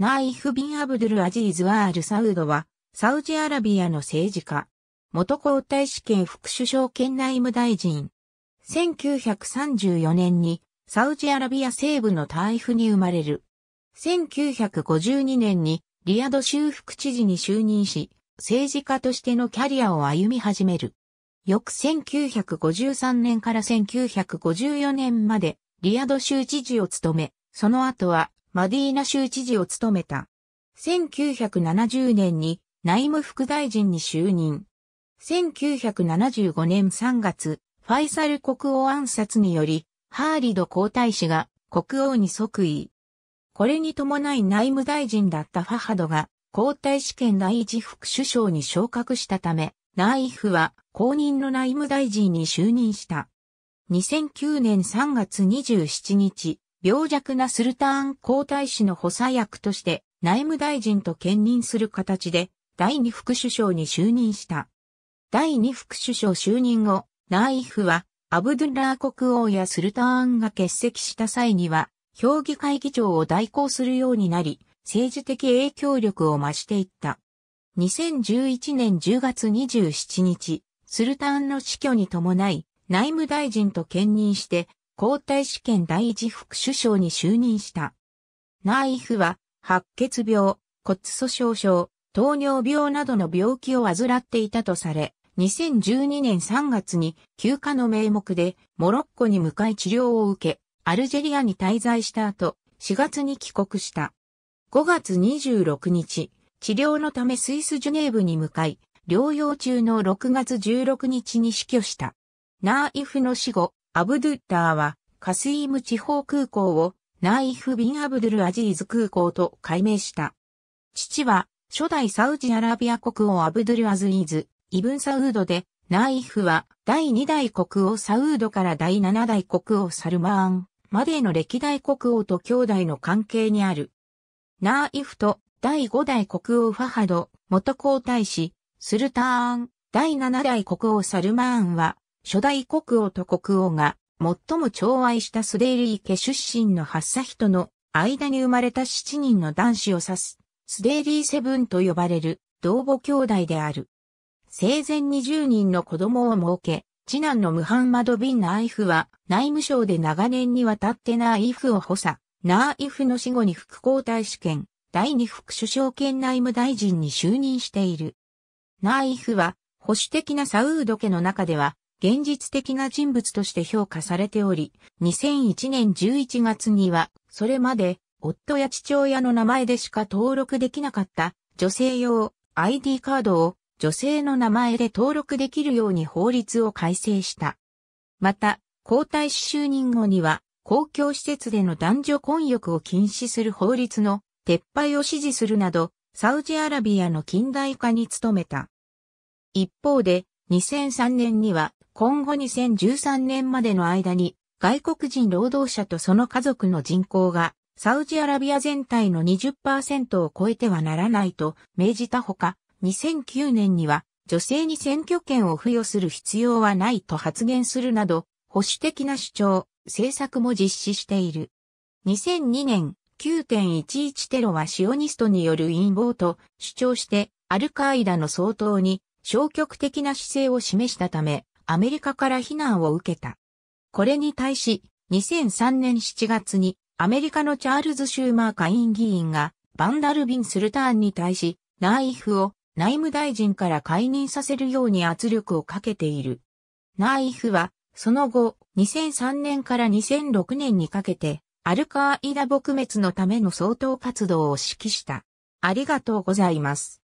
ナイフ・ビン・アブドゥル・アジーズ・アール・サウドは、サウジアラビアの政治家、元皇太子兼副首相兼内務大臣。1934年に、サウジアラビア西部のタイフに生まれる。1952年に、リアド州副知事に就任し、政治家としてのキャリアを歩み始める。翌1953年から1954年まで、リアド州知事を務め、その後はマディーナ州知事を務めた。1970年に内務副大臣に就任。1975年3月、ファイサル国王暗殺により、ハーリド皇太子が国王に即位。これに伴い内務大臣だったファハドが皇太子兼第一副首相に昇格したため、ナイフは公認の内務大臣に就任した。2009年3月27日、病弱なスルターン皇太子の補佐役として内務大臣と兼任する形で第二副首相に就任した。第二副首相就任後、ナーイフはアブドゥラー国王やスルターンが欠席した際には、評議会議長を代行するようになり、政治的影響力を増していった。2011年10月27日、スルターンの死去に伴い、内務大臣と兼任して皇太子兼第一副首相に就任した。ナーイフは、白血病、骨粗鬆症、糖尿病などの病気を患っていたとされ、2012年3月に休暇の名目でモロッコに向かい治療を受け、アルジェリアに滞在した後、4月に帰国した。5月26日、治療のためスイスジュネーブに向かい、療養中の6月16日に死去した。ナーイフの死後、アブドゥッターはカスイム地方空港をナイフ・ビン・アブドゥル・アジーズ空港と改名した。父は初代サウジアラビア国王アブドゥル・アズイーズ、イブン・サウードで、ナイフは第2代国王サウードから第7代国王サルマーンまでの歴代国王と兄弟の関係にある。ナイフと第5代国王ファハド、元皇太子、スルターン、第7代国王サルマーンは初代国王と国王が最も寵愛したスデイリー家出身のハッサヒの間に生まれた7人の男子を指す、スデイリーセブンと呼ばれる同母兄弟である。生前20人の子供を設け、次男のムハンマド・ビン・ナイフは内務省で長年にわたってナイフを補佐、ナイフの死後に副皇太子兼、第二副首相兼内務大臣に就任している。ナイフは保守的なサウード家の中では現実的な人物として評価されており、2001年11月には、それまで夫や父親の名前でしか登録できなかった女性用 ID カードを女性の名前で登録できるように法律を改正した。また、皇太子就任後には、公共施設での男女婚浴を禁止する法律の撤廃を支持するなど、サウジアラビアの近代化に努めた。一方で、2003年には今後2013年までの間に外国人労働者とその家族の人口がサウジアラビア全体の20%を超えてはならないと命じたほか、2009年には女性に選挙権を付与する必要はないと発言するなど、保守的な主張、政策も実施している。2002年、9.11テロはシオニストによる陰謀と主張して、アルカイダの総統に消極的な姿勢を示したため、アメリカから非難を受けた。これに対し、2003年7月にアメリカのチャールズ・シューマー下院議員がバンダルビン・スルターンに対し、ナーイフを内務大臣から解任させるように圧力をかけている。ナーイフは、その後、2003年から2006年にかけて、アルカーイダ撲滅のための相当活動を指揮した。ありがとうございます。